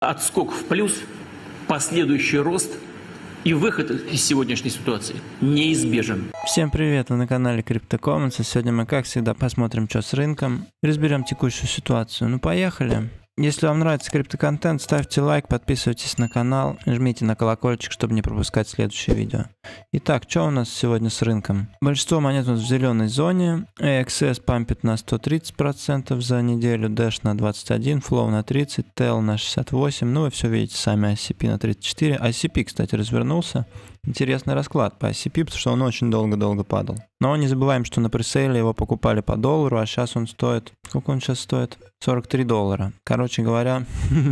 отскок в плюс, последующий рост и выход из сегодняшней ситуации неизбежен. Всем привет, вы на канале CryptoCommons, и сегодня мы, как всегда, посмотрим, что с рынком, разберем текущую ситуацию. Ну, поехали! Если вам нравится криптоконтент, ставьте лайк, подписывайтесь на канал, жмите на колокольчик, чтобы не пропускать следующие видео. Итак, что у нас сегодня с рынком? Большинство монет у нас в зеленой зоне. AXS пампит на 130% за неделю, Dash на 21%, Flow на 30%, TEL на 68%. Ну, вы все видите сами, ICP на 34%. ICP, а кстати, развернулся интересный расклад по SCP, потому что он очень долго-долго падал. Но не забываем, что на пресейле его покупали по доллару, а сейчас он стоит... Сколько он сейчас стоит? 43 доллара. Короче говоря,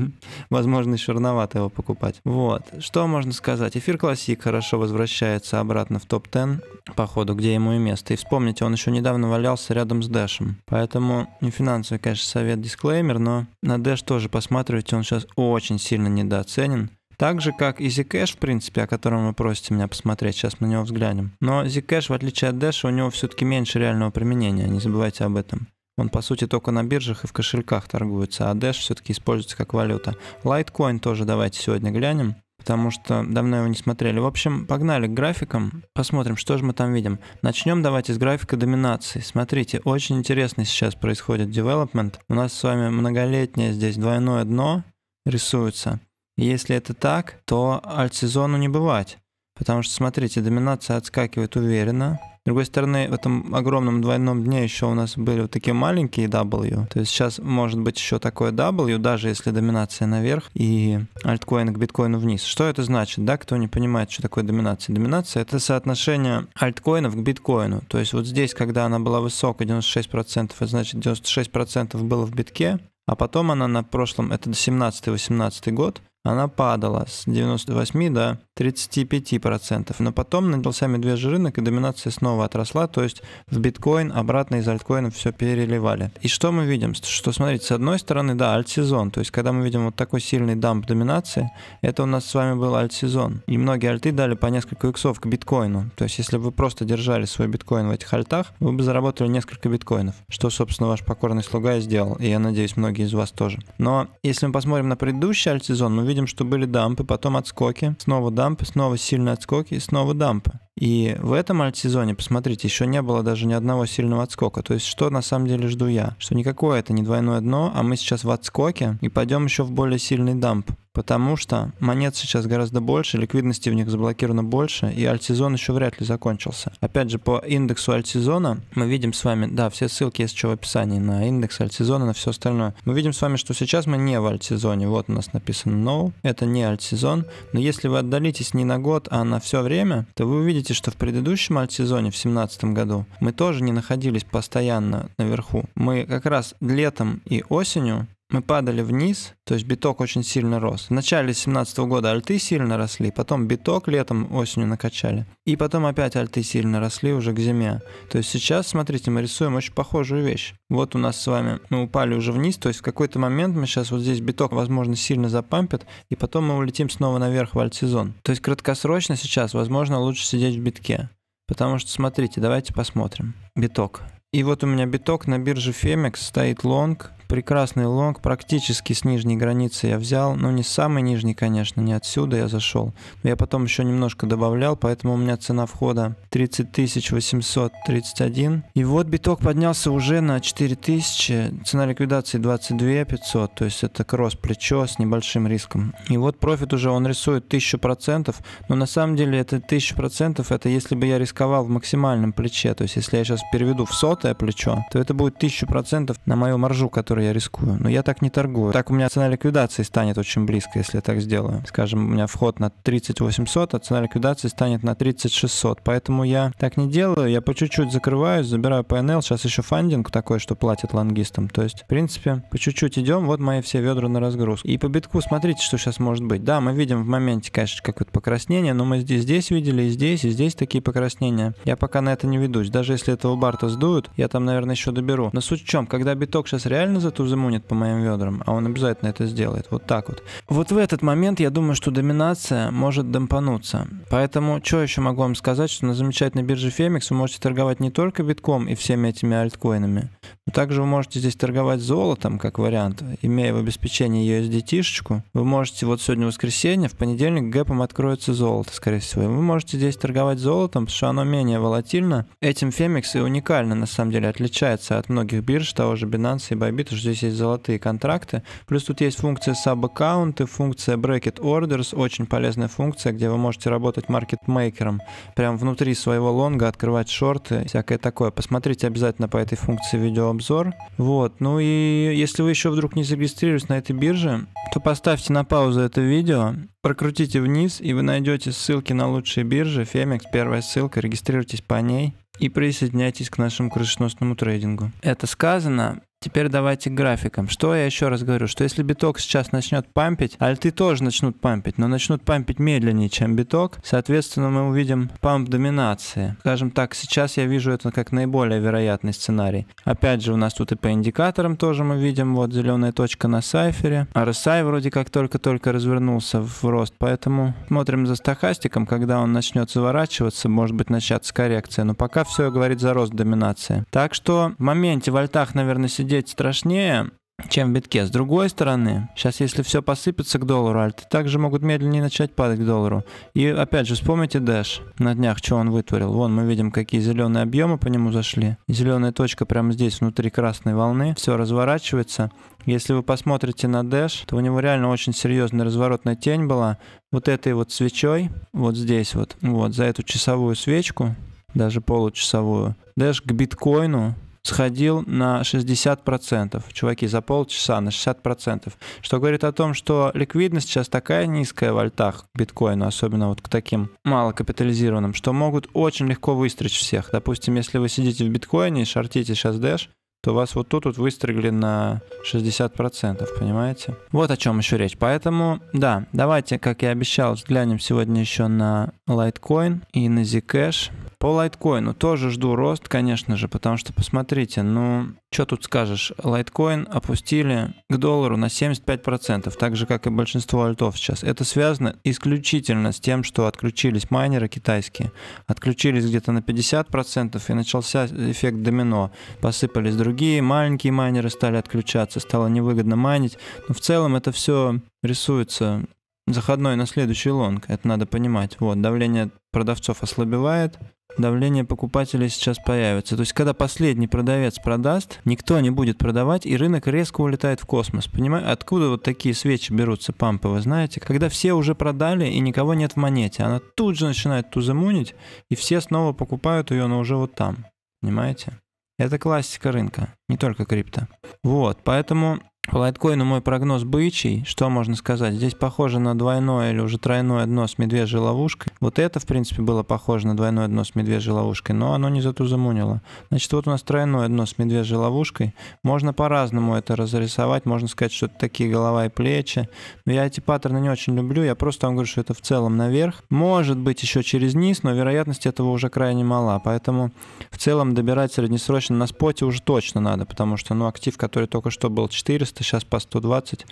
возможно, еще рановато его покупать. Вот. Что можно сказать? Эфир Классик хорошо возвращается обратно в топ-10, походу, где ему и место. И вспомните, он еще недавно валялся рядом с Дэшем. Поэтому не финансовый, конечно, совет, дисклеймер, но на Дэш тоже посматривайте, он сейчас очень сильно недооценен. Так же, как и Zcash, в принципе, о котором вы просите меня посмотреть, сейчас на него взглянем. Но Zcash, в отличие от Dash, у него все-таки меньше реального применения, не забывайте об этом. Он, по сути, только на биржах и в кошельках торгуется, а Dash все-таки используется как валюта. Litecoin тоже давайте сегодня глянем потому что давно его не смотрели. В общем, погнали к графикам, посмотрим, что же мы там видим. Начнем давайте с графика доминации. Смотрите, очень интересно сейчас происходит development. У нас с вами многолетнее здесь двойное дно рисуется. Если это так, то альтсезону не бывать. Потому что, смотрите, доминация отскакивает уверенно. С другой стороны, в этом огромном двойном дне еще у нас были вот такие маленькие W. То есть сейчас может быть еще такое W, даже если доминация наверх и альткоин к биткоину вниз. Что это значит, да, кто не понимает, что такое доминация? Доминация — это соотношение альткоинов к биткоину. То есть вот здесь, когда она была высокая, 96%, это значит 96% было в битке, а потом она на прошлом, это 17-18 год, она падала с 98 до 35%. Но потом начался медвежий рынок, и доминация снова отросла, то есть в биткоин обратно из альткоинов все переливали. И что мы видим? Что, смотрите, с одной стороны, да, альт-сезон, то есть когда мы видим вот такой сильный дамп доминации, это у нас с вами был альт-сезон. И многие альты дали по несколько иксов к биткоину. То есть если бы вы просто держали свой биткоин в этих альтах, вы бы заработали несколько биткоинов, что, собственно, ваш покорный слуга и сделал, и я надеюсь, многие из вас тоже. Но если мы посмотрим на предыдущий альт-сезон, мы видим, что были дампы, потом отскоки, снова дампы, дампы, снова сильные отскоки и снова дампы. И в этом альтсезоне, посмотрите, еще не было даже ни одного сильного отскока. То есть, что на самом деле жду я? Что никакое это не двойное дно, а мы сейчас в отскоке и пойдем еще в более сильный дамп. Потому что монет сейчас гораздо больше, ликвидности в них заблокировано больше, и альтсезон еще вряд ли закончился. Опять же, по индексу альтсезона мы видим с вами, да, все ссылки есть еще в описании на индекс альтсезона, на все остальное. Мы видим с вами, что сейчас мы не в альтсезоне. Вот у нас написано no, это не альтсезон. Но если вы отдалитесь не на год, а на все время, то вы увидите, видите, что в предыдущем альтсезоне, в 2017 году, мы тоже не находились постоянно наверху. Мы как раз летом и осенью мы падали вниз, то есть биток очень сильно рос. В начале 2017 года альты сильно росли, потом биток летом, осенью накачали. И потом опять альты сильно росли уже к зиме. То есть сейчас, смотрите, мы рисуем очень похожую вещь. Вот у нас с вами мы упали уже вниз, то есть в какой-то момент мы сейчас вот здесь биток, возможно, сильно запампит, и потом мы улетим снова наверх в альт-сезон. То есть краткосрочно сейчас, возможно, лучше сидеть в битке. Потому что, смотрите, давайте посмотрим. Биток. И вот у меня биток на бирже Femex стоит лонг прекрасный лонг, практически с нижней границы я взял, ну не с самой нижней, конечно, не отсюда я зашел. я потом еще немножко добавлял, поэтому у меня цена входа 30 831. И вот биток поднялся уже на 4000, цена ликвидации 22 500, то есть это кросс-плечо с небольшим риском. И вот профит уже, он рисует 1000%, но на самом деле это 1000%, это если бы я рисковал в максимальном плече, то есть если я сейчас переведу в сотое плечо, то это будет 1000% на мою маржу, которая которой я рискую. Но я так не торгую. Так у меня цена ликвидации станет очень близко, если я так сделаю. Скажем, у меня вход на 3800, а цена ликвидации станет на 3600. Поэтому я так не делаю. Я по чуть-чуть закрываюсь, забираю PNL. Сейчас еще фандинг такой, что платят лонгистам. То есть, в принципе, по чуть-чуть идем. Вот мои все ведра на разгрузку. И по битку смотрите, что сейчас может быть. Да, мы видим в моменте, конечно, какое-то покраснение, но мы здесь, здесь видели, и здесь, и здесь такие покраснения. Я пока на это не ведусь. Даже если этого барта сдуют, я там, наверное, еще доберу. Но суть в чем, когда биток сейчас реально за высоту замунит по моим ведрам, а он обязательно это сделает. Вот так вот. Вот в этот момент я думаю, что доминация может дампануться. Поэтому, что еще могу вам сказать, что на замечательной бирже Фемикс вы можете торговать не только битком и всеми этими альткоинами, но также вы можете здесь торговать золотом, как вариант, имея в обеспечении USDT-шечку. Вы можете, вот сегодня воскресенье, в понедельник гэпом откроется золото, скорее всего. И вы можете здесь торговать золотом, потому что оно менее волатильно. Этим Фемикс и уникально, на самом деле, отличается от многих бирж, того же Binance и Bybit, потому что здесь есть золотые контракты. Плюс тут есть функция sub-аккаунты, функция bracket orders, очень полезная функция, где вы можете работать маркетмейкером, прям внутри своего лонга открывать шорты, всякое такое. Посмотрите обязательно по этой функции видеообзор. Вот, ну и если вы еще вдруг не зарегистрировались на этой бирже, то поставьте на паузу это видео, прокрутите вниз, и вы найдете ссылки на лучшие биржи, Femex, первая ссылка, регистрируйтесь по ней и присоединяйтесь к нашему крышеносному трейдингу. Это сказано, Теперь давайте к графикам. Что я еще раз говорю, что если биток сейчас начнет пампить, альты тоже начнут пампить, но начнут пампить медленнее, чем биток, соответственно, мы увидим памп доминации. Скажем так, сейчас я вижу это как наиболее вероятный сценарий. Опять же, у нас тут и по индикаторам тоже мы видим, вот зеленая точка на сайфере. RSI вроде как только-только развернулся в рост, поэтому смотрим за стахастиком, когда он начнет заворачиваться, может быть, начаться коррекция, но пока все говорит за рост доминации. Так что в моменте в альтах, наверное, сидеть страшнее, чем в битке. С другой стороны, сейчас если все посыпется к доллару, альты также могут медленнее начать падать к доллару. И опять же, вспомните Dash на днях, что он вытворил. Вон мы видим, какие зеленые объемы по нему зашли. Зеленая точка прямо здесь, внутри красной волны. Все разворачивается. Если вы посмотрите на Dash, то у него реально очень серьезная разворотная тень была. Вот этой вот свечой, вот здесь вот, вот за эту часовую свечку, даже получасовую. Дэш к биткоину сходил на 60%. Чуваки, за полчаса на 60%. Что говорит о том, что ликвидность сейчас такая низкая в альтах к биткоину, особенно вот к таким малокапитализированным, что могут очень легко выстричь всех. Допустим, если вы сидите в биткоине и шортите сейчас дэш, то вас вот тут вот выстрелили на 60%, понимаете? Вот о чем еще речь. Поэтому, да, давайте, как я обещал, взглянем сегодня еще на Litecoin и на Zcash. По лайткоину тоже жду рост, конечно же, потому что, посмотрите, ну, что тут скажешь, лайткоин опустили к доллару на 75%, так же, как и большинство альтов сейчас. Это связано исключительно с тем, что отключились майнеры китайские, отключились где-то на 50% и начался эффект домино. Посыпались другие, маленькие майнеры стали отключаться, стало невыгодно майнить. Но в целом это все рисуется заходной на следующий лонг, это надо понимать. Вот, давление продавцов ослабевает, давление покупателей сейчас появится. То есть, когда последний продавец продаст, никто не будет продавать, и рынок резко улетает в космос. Понимаете, откуда вот такие свечи берутся, пампы, вы знаете? Когда все уже продали, и никого нет в монете, она тут же начинает тузамунить, и все снова покупают ее, но уже вот там. Понимаете? Это классика рынка, не только крипто. Вот, поэтому по лайткоину мой прогноз бычий. Что можно сказать? Здесь похоже на двойное или уже тройное дно с медвежьей ловушкой. Вот это, в принципе, было похоже на двойное дно с медвежьей ловушкой, но оно не затузамунило. Значит, вот у нас тройное дно с медвежьей ловушкой. Можно по-разному это разрисовать. Можно сказать, что это такие голова и плечи. Но я эти паттерны не очень люблю. Я просто вам говорю, что это в целом наверх. Может быть, еще через низ, но вероятность этого уже крайне мала. Поэтому в целом добирать среднесрочно на споте уже точно надо, потому что ну, актив, который только что был 400, 400, сейчас по 120.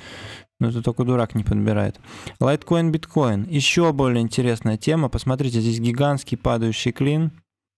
Но это только дурак не подбирает. Лайткоин, биткоин. Еще более интересная тема. Посмотрите, здесь гигантский падающий клин.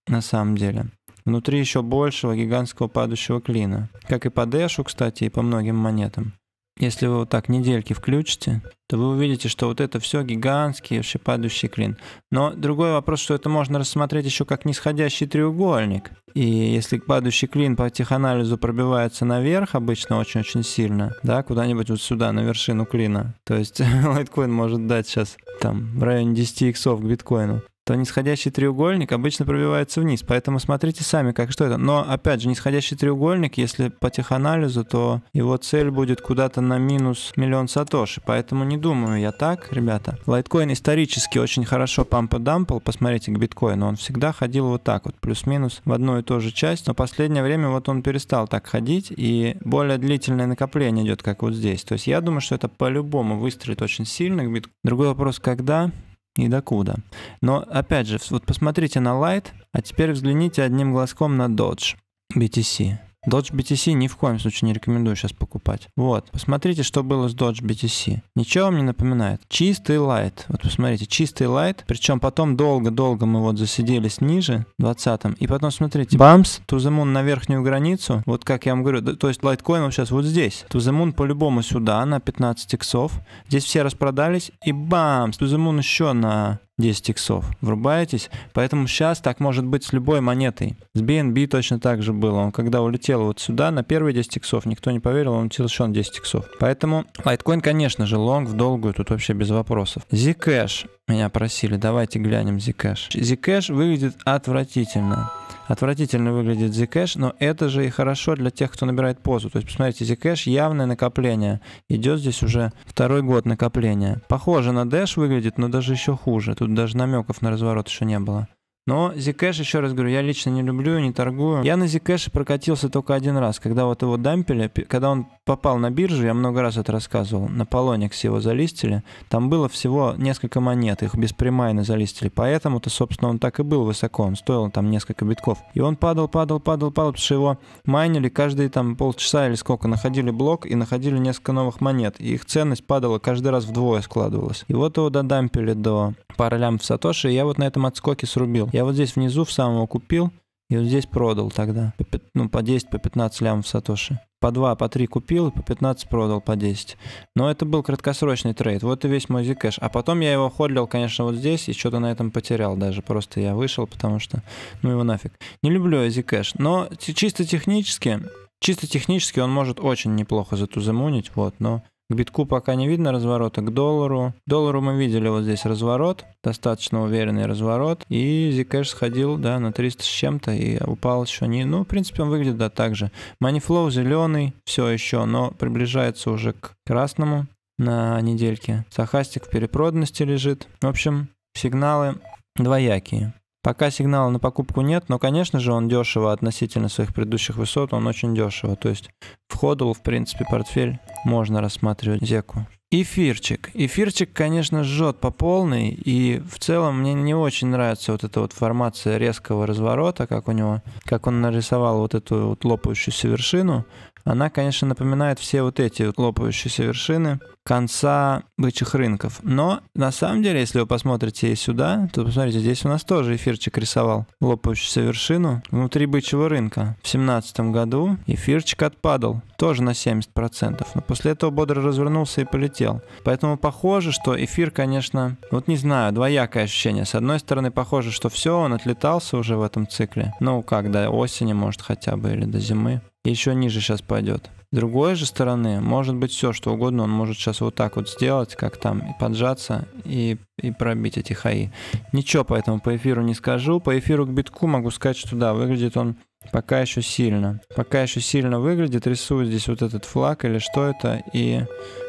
На самом деле. Внутри еще большего гигантского падающего клина. Как и по дэшу, кстати, и по многим монетам. Если вы вот так недельки включите, то вы увидите, что вот это все гигантский вообще падающий клин. Но другой вопрос, что это можно рассмотреть еще как нисходящий треугольник. И если падающий клин по теханализу пробивается наверх, обычно очень-очень сильно, да, куда-нибудь вот сюда, на вершину клина, то есть лайткоин может дать сейчас там в районе 10 иксов к биткоину, то нисходящий треугольник обычно пробивается вниз. Поэтому смотрите сами, как что это. Но, опять же, нисходящий треугольник, если по теханализу, то его цель будет куда-то на минус миллион сатоши. Поэтому не думаю я так, ребята. Лайткоин исторически очень хорошо пампа-дампал. Посмотрите к биткоину. Он всегда ходил вот так вот, плюс-минус в одну и ту же часть. Но последнее время вот он перестал так ходить. И более длительное накопление идет, как вот здесь. То есть я думаю, что это по-любому выстрелит очень сильно к биткоину. Другой вопрос, когда и докуда. Но, опять же, вот посмотрите на Light, а теперь взгляните одним глазком на Dodge BTC. Dodge BTC ни в коем случае не рекомендую сейчас покупать. Вот, посмотрите, что было с Dodge BTC. Ничего вам не напоминает. Чистый лайт. Вот посмотрите, чистый лайт. Причем потом долго-долго мы вот засиделись ниже, 20-м. И потом, смотрите, бамс, туземун на верхнюю границу. Вот как я вам говорю, то есть лайткоин вот сейчас вот здесь. Туземун по-любому сюда, на 15 иксов. Здесь все распродались. И бамс, туземун еще на 10 иксов. Врубаетесь? Поэтому сейчас так может быть с любой монетой. С BNB точно так же было. Он когда улетел вот сюда, на первые 10 иксов, никто не поверил, он улетел еще на 10 иксов. Поэтому Litecoin, конечно же, лонг в долгую, тут вообще без вопросов. Zcash. Меня просили, давайте глянем Zcash. Zcash выглядит отвратительно. Отвратительно выглядит Zcash, но это же и хорошо для тех, кто набирает позу. То есть, посмотрите, Zcash явное накопление. Идет здесь уже второй год накопления. Похоже на Dash выглядит, но даже еще хуже. Тут даже намеков на разворот еще не было. Но Zcash, еще раз говорю, я лично не люблю, не торгую. Я на Zcash прокатился только один раз, когда вот его дампили, когда он попал на биржу, я много раз это рассказывал, на Полоникс его залистили, там было всего несколько монет, их без примайна залистили, поэтому-то, собственно, он так и был высоко, он стоил там несколько битков. И он падал, падал, падал, падал, потому что его майнили каждые там полчаса или сколько, находили блок и находили несколько новых монет, и их ценность падала каждый раз вдвое складывалась. И вот его додампили до пары лям в Сатоши, и я вот на этом отскоке срубил. Я вот здесь внизу в самого купил, и вот здесь продал тогда. По, ну, по 10, по 15 лямов Сатоши. По 2, по 3 купил, по 15 продал, по 10. Но это был краткосрочный трейд. Вот и весь мой Zcash. А потом я его ходлил, конечно, вот здесь, и что-то на этом потерял даже. Просто я вышел, потому что... Ну его нафиг. Не люблю я Zcash. Но чисто технически... Чисто технически он может очень неплохо затузамунить, вот, но к битку пока не видно разворота, к доллару. К доллару мы видели вот здесь разворот, достаточно уверенный разворот. И Zcash сходил, да, на 300 с чем-то и упал еще не... Ну, в принципе, он выглядит, да, так же. Money зеленый, все еще, но приближается уже к красному на недельке. Сахастик в перепроданности лежит. В общем, сигналы двоякие. Пока сигнала на покупку нет, но, конечно же, он дешево относительно своих предыдущих высот, он очень дешево. То есть в ходл, в принципе, портфель можно рассматривать зеку. Эфирчик. Эфирчик, конечно, жжет по полной, и в целом мне не очень нравится вот эта вот формация резкого разворота, как у него, как он нарисовал вот эту вот лопающуюся вершину она, конечно, напоминает все вот эти вот лопающиеся вершины конца бычьих рынков. Но на самом деле, если вы посмотрите сюда, то посмотрите, здесь у нас тоже эфирчик рисовал лопающуюся вершину внутри бычьего рынка. В семнадцатом году эфирчик отпадал, тоже на 70%, но после этого бодро развернулся и полетел. Поэтому похоже, что эфир, конечно, вот не знаю, двоякое ощущение. С одной стороны, похоже, что все, он отлетался уже в этом цикле. Ну, как, до осени, может, хотя бы, или до зимы еще ниже сейчас пойдет. С другой же стороны, может быть все, что угодно, он может сейчас вот так вот сделать, как там, и поджаться, и, и пробить эти хаи. Ничего поэтому по эфиру не скажу. По эфиру к битку могу сказать, что да, выглядит он пока еще сильно. Пока еще сильно выглядит, рисую здесь вот этот флаг или что это, и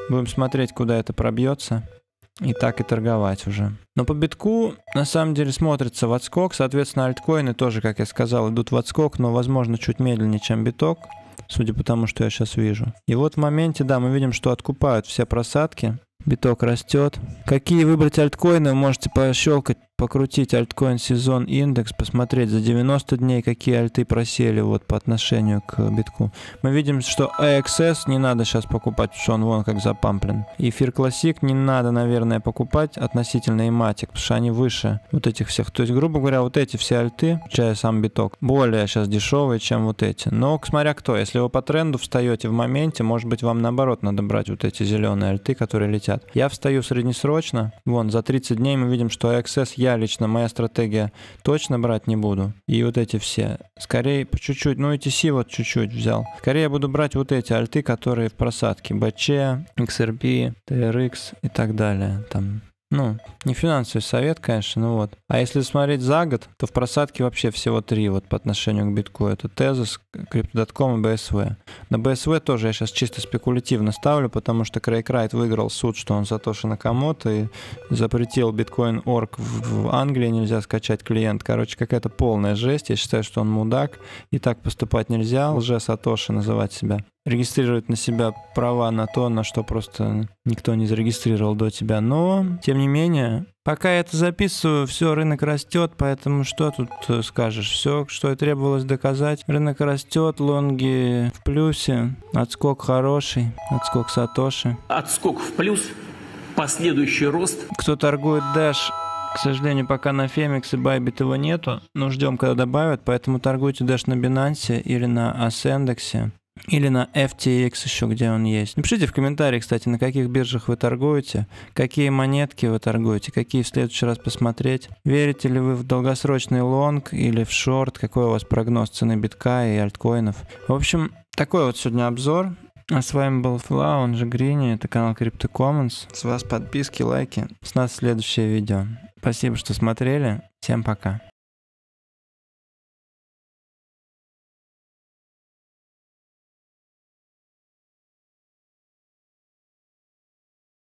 будем смотреть, куда это пробьется и так и торговать уже. Но по битку на самом деле смотрится в отскок, соответственно альткоины тоже, как я сказал, идут в отскок, но возможно чуть медленнее, чем биток, судя по тому, что я сейчас вижу. И вот в моменте, да, мы видим, что откупают все просадки, биток растет. Какие выбрать альткоины, вы можете пощелкать покрутить альткоин сезон индекс, посмотреть за 90 дней, какие альты просели вот по отношению к битку. Мы видим, что AXS не надо сейчас покупать, потому что он вон как запамплен. Эфир Classic не надо, наверное, покупать относительно Ematic, потому что они выше вот этих всех. То есть, грубо говоря, вот эти все альты, включая сам биток, более сейчас дешевые, чем вот эти. Но смотря кто, если вы по тренду встаете в моменте, может быть, вам наоборот надо брать вот эти зеленые альты, которые летят. Я встаю среднесрочно, вон, за 30 дней мы видим, что AXS я лично, моя стратегия, точно брать не буду. И вот эти все. Скорее, по чуть-чуть, ну эти си вот чуть-чуть взял. Скорее я буду брать вот эти альты, которые в просадке. БЧ, XRP, TRX и так далее. Там ну, не финансовый совет, конечно, ну вот. А если смотреть за год, то в просадке вообще всего три вот по отношению к битку. Это Tezos, Crypto.com и BSV. На BSV тоже я сейчас чисто спекулятивно ставлю, потому что Крейг Райт выиграл суд, что он Сатоши Накамото и запретил Bitcoin.org в, в Англии, нельзя скачать клиент. Короче, какая-то полная жесть. Я считаю, что он мудак, и так поступать нельзя, лже Сатоши называть себя регистрирует на себя права на то, на что просто никто не зарегистрировал до тебя. Но, тем не менее, пока я это записываю, все, рынок растет, поэтому что тут э, скажешь? Все, что и требовалось доказать. Рынок растет, лонги в плюсе, отскок хороший, отскок Сатоши. Отскок в плюс, последующий рост. Кто торгует Dash, к сожалению, пока на Фемикс и Байбит его нету, но ждем, когда добавят, поэтому торгуйте Dash на Binance или на Ascendex или на FTX еще, где он есть. Напишите в комментарии, кстати, на каких биржах вы торгуете, какие монетки вы торгуете, какие в следующий раз посмотреть. Верите ли вы в долгосрочный лонг или в шорт, какой у вас прогноз цены битка и альткоинов. В общем, такой вот сегодня обзор. А с вами был Фла, он же Грини, это канал Crypto Commons. С вас подписки, лайки. С нас следующее видео. Спасибо, что смотрели. Всем пока.